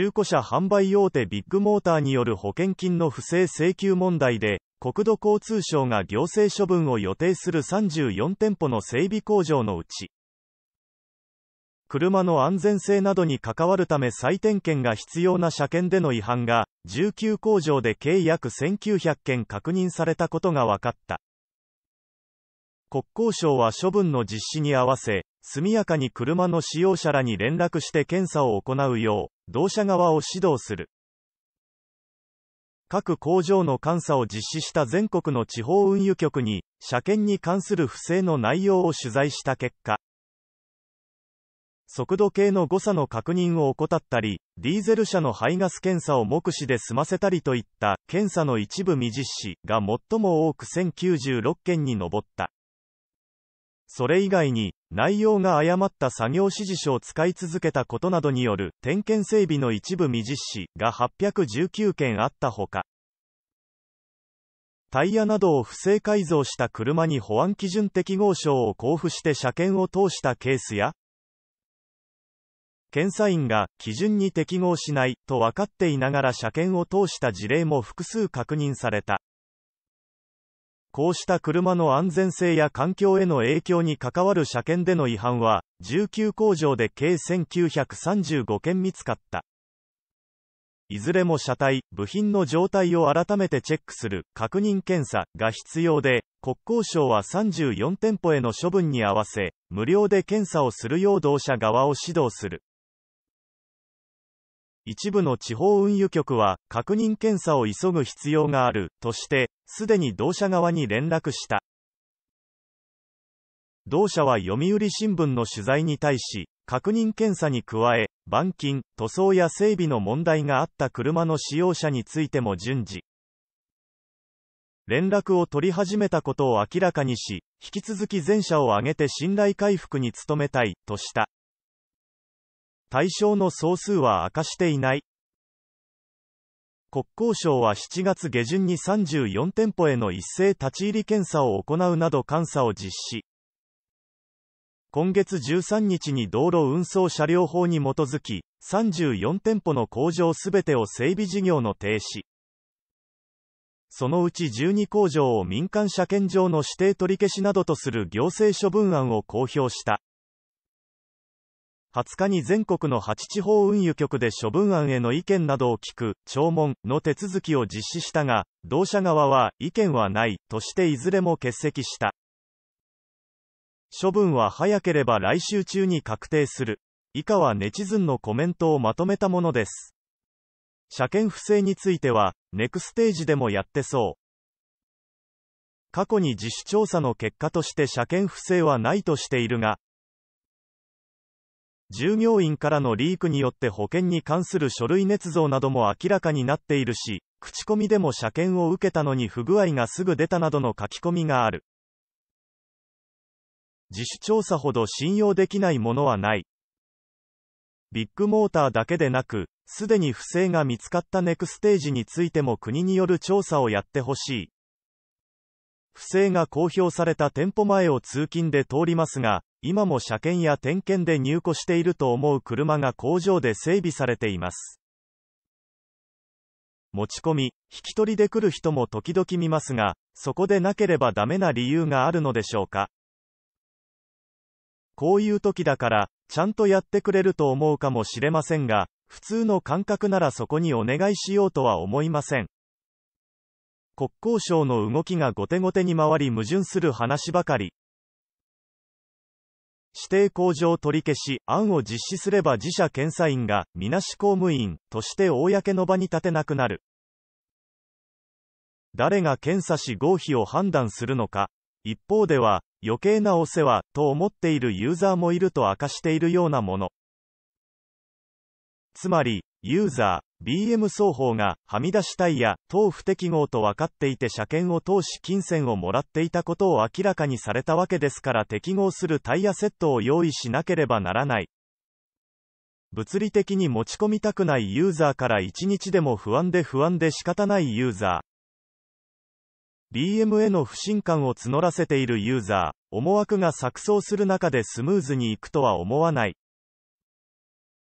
中古車販売大手ビッグモーターによる保険金の不正請求問題で、国土交通省が行政処分を予定する34店舗の整備工場のうち、車の安全性などに関わるため再点検が必要な車検での違反が、19工場で計約1900件確認されたことが分かった。国交省は処分の実施に合わせ、速やかに車の使用者らに連絡して検査を行うよう、同社側を指導する。各工場の監査を実施した全国の地方運輸局に、車検に関する不正の内容を取材した結果、速度計の誤差の確認を怠ったり、ディーゼル車の排ガス検査を目視で済ませたりといった検査の一部未実施が最も多く1096件に上った。それ以外に、内容が誤った作業指示書を使い続けたことなどによる点検整備の一部未実施が819件あったほか、タイヤなどを不正改造した車に保安基準適合証を交付して車検を通したケースや、検査員が基準に適合しないと分かっていながら車検を通した事例も複数確認された。こうした車の安全性や環境への影響に関わる車検での違反は、19工場で計1935件見つかった。いずれも車体、部品の状態を改めてチェックする確認検査が必要で、国交省は34店舗への処分に合わせ、無料で検査をするよう同社側を指導する。一部の地方運輸局は確認検査を急ぐ必要があるとして、すでに同社側に連絡した。同社は読売新聞の取材に対し、確認検査に加え、板金、塗装や整備の問題があった車の使用者についても順次、連絡を取り始めたことを明らかにし、引き続き全社を挙げて信頼回復に努めたい、とした。対象の総数は明かしていない。国交省は7月下旬に34店舗への一斉立ち入り検査を行うなど監査を実施。今月13日に道路運送車両法に基づき、34店舗の工場すべてを整備事業の停止。そのうち12工場を民間車検場の指定取り消しなどとする行政処分案を公表した。20日に全国の8地方運輸局で処分案への意見などを聞く、聴聞の手続きを実施したが、同社側は意見はないとしていずれも欠席した。処分は早ければ来週中に確定する。以下はネチズンのコメントをまとめたものです。車検不正については、ネクステージでもやってそう。過去に自主調査の結果として車検不正はないとしているが、従業員からのリークによって保険に関する書類捏造なども明らかになっているし、口コミでも車検を受けたのに不具合がすぐ出たなどの書き込みがある。自主調査ほど信用できないものはない。ビッグモーターだけでなく、すでに不正が見つかったネクステージについても国による調査をやってほしい。不正が公表された店舗前を通勤で通りますが、今も車検や点検で入庫していると思う車が工場で整備されています。持ち込み、引き取りで来る人も時々見ますが、そこでなければダメな理由があるのでしょうか。こういう時だから、ちゃんとやってくれると思うかもしれませんが、普通の感覚ならそこにお願いしようとは思いません。国交省の動きが後手後手に回り矛盾する話ばかり。指定工場取り消し案を実施すれば自社検査員がみなし公務員として公の場に立てなくなる。誰が検査し合否を判断するのか、一方では、余計なお世話と思っているユーザーもいると明かしているようなもの。つまり、ユーザー、BM 双方が、はみ出しタイヤ、等不適合と分かっていて車検を通し金銭をもらっていたことを明らかにされたわけですから適合するタイヤセットを用意しなければならない。物理的に持ち込みたくないユーザーから1日でも不安で不安で仕方ないユーザー。BM への不信感を募らせているユーザー、思惑が錯綜する中でスムーズにいくとは思わない。